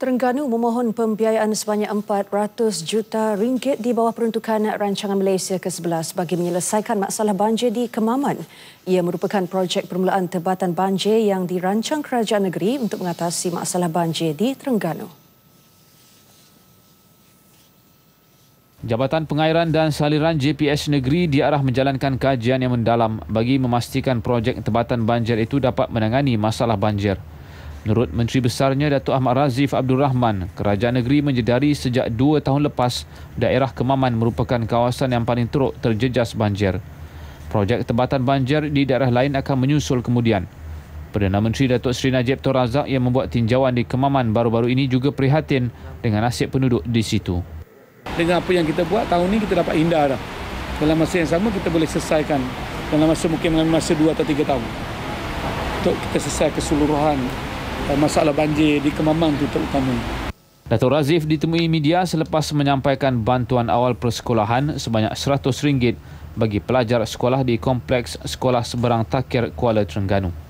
Terengganu memohon pembiayaan sebanyak 400 juta ringgit di bawah peruntukan rancangan Malaysia ke-11 bagi menyelesaikan masalah banjir di Kemaman. Ia merupakan projek permulaan tebatan banjir yang dirancang kerajaan negeri untuk mengatasi masalah banjir di Terengganu. Jabatan Pengairan dan Saliran JPS Negeri diarah menjalankan kajian yang mendalam bagi memastikan projek tebatan banjir itu dapat menangani masalah banjir. Menurut Menteri Besarnya Datuk Ahmad Razif Abdul Rahman, kerajaan negeri menjedari sejak dua tahun lepas daerah Kemaman merupakan kawasan yang paling teruk terjejas banjir. Projek tebatan banjir di daerah lain akan menyusul kemudian. Perdana Menteri Datuk Seri Najib Tun Razak yang membuat tinjauan di Kemaman baru-baru ini juga prihatin dengan nasib penduduk di situ. Dengan apa yang kita buat tahun ini kita dapat indah dah. Dalam masa yang sama kita boleh selesaikan dalam masa mungkin dalam masa dua atau tiga tahun. Untuk kita selesai keseluruhan masalah banjir di Kemaman itu terutama. Dato Razif ditemui media selepas menyampaikan bantuan awal persekolahan sebanyak RM100 bagi pelajar sekolah di Kompleks Sekolah Seberang Takir Kuala Terengganu.